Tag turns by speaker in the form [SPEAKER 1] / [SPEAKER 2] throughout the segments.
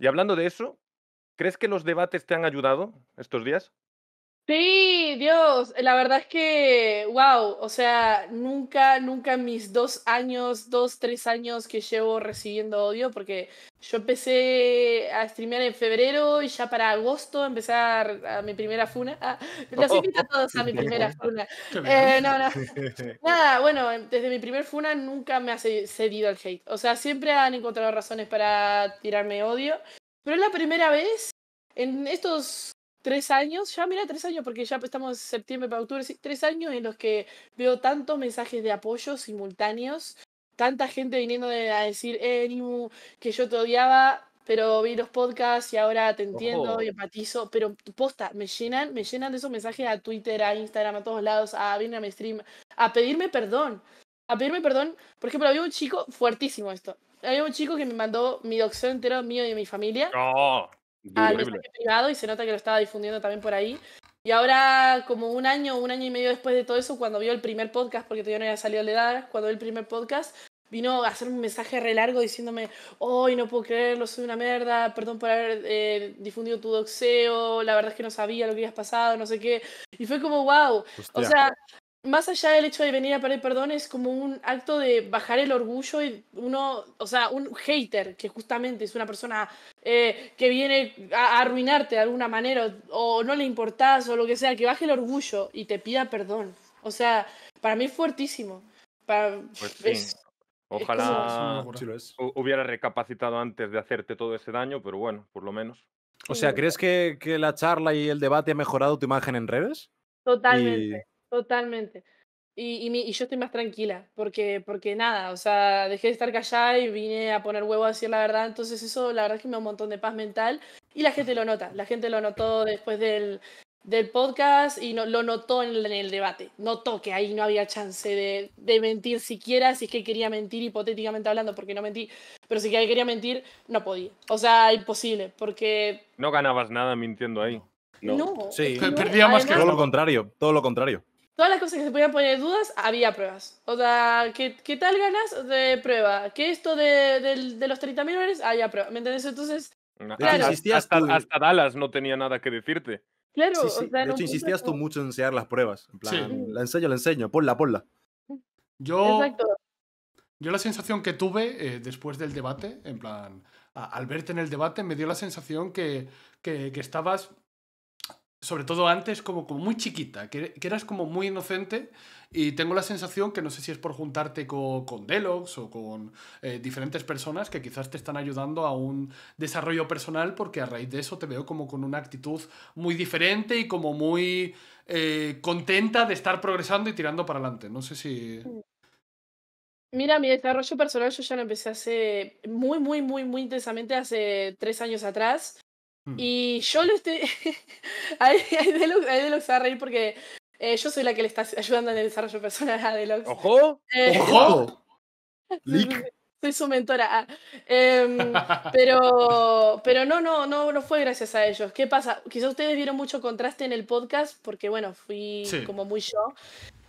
[SPEAKER 1] Y hablando de eso, ¿crees que los debates te han ayudado estos días?
[SPEAKER 2] Sí, Dios, la verdad es que, wow, o sea, nunca, nunca en mis dos años, dos, tres años que llevo recibiendo odio, porque yo empecé a streamear en febrero y ya para agosto empecé a, mi primera funa. Ah, los invito a todos a mi primera funa. Eh, no, no. Nada, bueno, desde mi primer funa nunca me ha cedido al hate. O sea, siempre han encontrado razones para tirarme odio, pero es la primera vez en estos tres años, ya mira, tres años, porque ya estamos en septiembre para octubre, tres años en los que veo tantos mensajes de apoyo simultáneos, tanta gente viniendo a decir, eh, Nimu, que yo te odiaba, pero vi los podcasts y ahora te entiendo y empatizo, pero posta, me llenan, me llenan de esos mensajes a Twitter, a Instagram, a todos lados, a venir a mi stream, a pedirme perdón, a pedirme perdón, por ejemplo, había un chico, fuertísimo esto, había un chico que me mandó mi doxeo entero mío y de mi familia privado y se nota que lo estaba difundiendo también por ahí. Y ahora, como un año, un año y medio después de todo eso, cuando vio el primer podcast, porque todavía no había salido la edad, cuando el primer podcast, vino a hacer un mensaje re largo diciéndome, hoy no puedo creerlo, soy una merda, perdón por haber eh, difundido tu doxeo, la verdad es que no sabía lo que habías pasado, no sé qué. Y fue como, wow. O sea, más allá del hecho de venir a pedir perdón, es como un acto de bajar el orgullo y uno, o sea, un hater, que justamente es una persona eh, que viene a, arruinarte de alguna manera, o, no le importas o lo que sea, que baje el orgullo y te pida perdón. O sea, para mí es fuertísimo. Pues Ojalá
[SPEAKER 1] hubiera recapacitado antes de hacerte todo ese daño, pero bueno, por lo menos. O sea, ¿crees que, que la charla y el debate ha mejorado tu imagen en redes?
[SPEAKER 2] Totalmente. Totalmente. Y, yo estoy más tranquila, porque, porque nada, o sea, dejé de estar callada y vine a poner huevo a decir la verdad, entonces eso la verdad es que me da un montón de paz mental y la gente lo nota, la gente lo notó después del, del podcast y no, lo notó en el, debate, notó que ahí no había chance de, mentir siquiera, si es que quería mentir hipotéticamente hablando, porque no mentí, pero si que quería mentir, no podía, o sea, imposible, porque...
[SPEAKER 1] No ganabas nada mintiendo ahí. No, sí. todo lo contrario, todo lo contrario
[SPEAKER 2] todas las cosas que se podían poner dudas, había pruebas. O sea, ¿qué, tal ganas de prueba? ¿Qué esto de, los 30 millones dólares? Había prueba. ¿Me entiendes? Entonces.
[SPEAKER 1] hasta, hasta, Dallas no tenía nada que decirte.
[SPEAKER 3] Claro,
[SPEAKER 2] O sea, de hecho, insistías tú
[SPEAKER 1] mucho en enseñar las pruebas. En plan, La enseño, la enseño, ponla, ponla.
[SPEAKER 3] Yo, yo la sensación que tuve eh, después del debate, en plan, al verte en el debate, me dio la sensación que, que, que estabas sobre todo antes, como, como muy chiquita, que, eras como muy inocente y tengo la sensación que no sé si es por juntarte con, con o con eh, diferentes personas que quizás te están ayudando a un desarrollo personal porque a raíz de eso te veo como con una actitud muy diferente y como muy eh, contenta de estar progresando y tirando para adelante. No sé si...
[SPEAKER 2] Mm. Mira, mi desarrollo personal yo ya lo empecé hace muy, muy, muy, muy intensamente hace tres años atrás. Mm. Y yo lo estoy. a Deluxe se va a reír porque eh, yo soy la que le está ayudando en el desarrollo personal a Deluxe.
[SPEAKER 3] ¡Ojo! Eh, ¡Ojo!
[SPEAKER 2] soy su mentora. Ah, em, pero, pero no, no, no, no fue gracias a ellos. ¿Qué pasa? Quizá ustedes vieron mucho contraste en el podcast, porque bueno, fui como muy yo.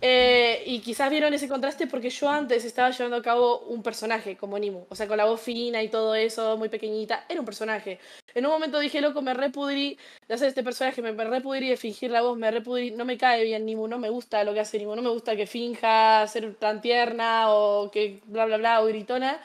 [SPEAKER 2] Eh, y quizás vieron ese contraste porque yo antes estaba llevando a cabo un personaje como Nimu. o sea, con la voz fina y todo eso, muy pequeñita, era un personaje. En un momento dije, loco, me repudrí de hacer este personaje, me repudrí de fingir la voz, me repudrí, no me cae bien Nimu, no me gusta lo que hace Nimu. no me gusta que finja ser tan tierna o que bla, bla, bla, o gritona.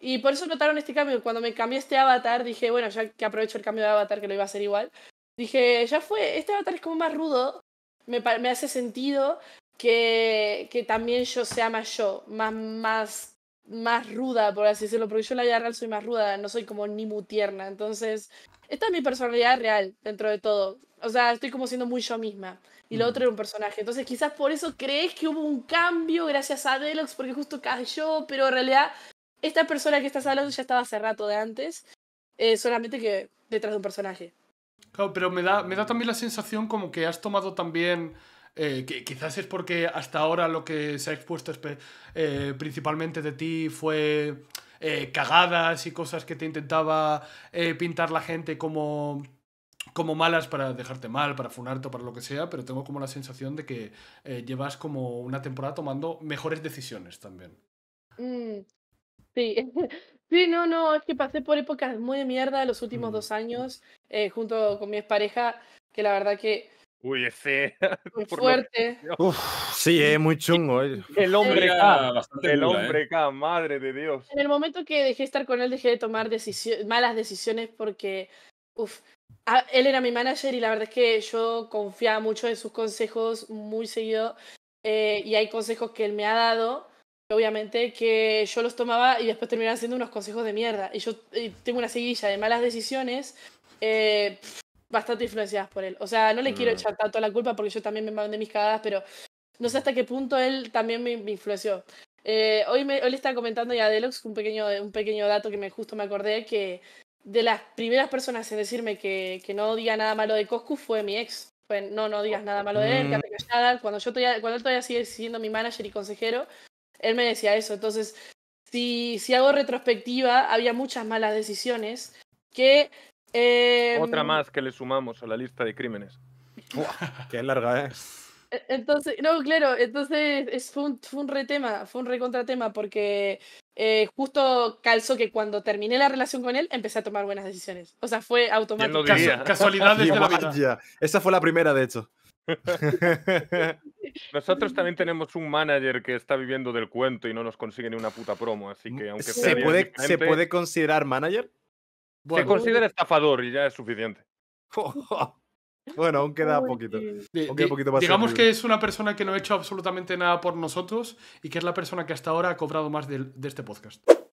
[SPEAKER 2] Y por eso notaron este cambio. Cuando me cambié este avatar, dije, bueno, ya que aprovecho el cambio de avatar, que lo iba a hacer igual, dije, ya fue, este avatar es como más rudo, me, me, hace sentido que, que también yo sea más yo, más, más, más ruda, por así decirlo, porque yo en la vida real soy más ruda, no soy como ni muy tierna. Entonces, esta es mi personalidad real dentro de todo. O sea, estoy como siendo muy yo misma. Y lo mm. otro era un personaje. Entonces, quizás por eso crees que hubo un cambio gracias a Deluxe, porque justo cayó, pero en realidad esta persona que estás hablando ya estaba hace rato de antes, eh, solamente que detrás de un personaje.
[SPEAKER 3] Claro, pero me da, me da también la sensación como que has tomado también eh, quizás es porque hasta ahora lo que se ha expuesto eh, principalmente de ti fue eh, cagadas y cosas que te intentaba pintar la gente como, como malas para dejarte mal, para funarte o para lo que sea, pero tengo como la sensación de que llevas como una temporada tomando mejores decisiones también.
[SPEAKER 2] Mm, sí, no, no, es que pasé por épocas muy de mierda los últimos mm. dos años junto con mi expareja, que la verdad que
[SPEAKER 1] Uy, ese.
[SPEAKER 2] fuerte.
[SPEAKER 1] sí, es eh, muy chungo. Eh. El, hombre K. El hombre K, ¿eh? madre de Dios.
[SPEAKER 2] En el momento que dejé estar con él, dejé de tomar decisiones, malas decisiones porque. él era mi manager y la verdad es que yo confiaba mucho en sus consejos muy seguido. y hay consejos que él me ha dado, obviamente que yo los tomaba y después terminaban siendo unos consejos de mierda. Y yo tengo una seguilla de malas decisiones. Eh, bastante influenciadas por él. O sea, no le quiero mm. echar tanto la culpa porque yo también me mandé mis cagadas, pero no sé hasta qué punto él también me, influenció. Eh, hoy, me, hoy le estaba comentando ya a Deluxe un pequeño, un pequeño dato que me, justo me acordé que de las primeras personas en decirme que, que no diga nada malo de Coscu fue mi ex. Fue, no, no digas nada malo de él, mm. callada. Cuando, yo cuando él todavía sigue siendo mi manager y consejero, él me decía eso. Entonces, si, si hago retrospectiva, había muchas malas decisiones que otra em, más
[SPEAKER 1] que le sumamos a la lista de crímenes. que ¡Qué larga es!
[SPEAKER 2] Eh. E-, entonces, no, claro, entonces es, fue, un, fue un retema, fue un recontratema, porque eh, justo calzó que cuando terminé la relación con él, empecé a tomar buenas decisiones. O sea, fue automático.
[SPEAKER 1] casualidades de la vida. Esa fue la primera, de hecho. Nosotros también tenemos un manager que está viviendo del cuento y no nos consigue ni una puta promo, así que aunque ¿Se, puede, ¿Se puede considerar manager? se considera estafador y ya es suficiente. bueno, aún queda poquito. digamos
[SPEAKER 3] que es una persona que no ha hecho absolutamente nada por nosotros y que es la persona que hasta ahora ha cobrado más de este podcast.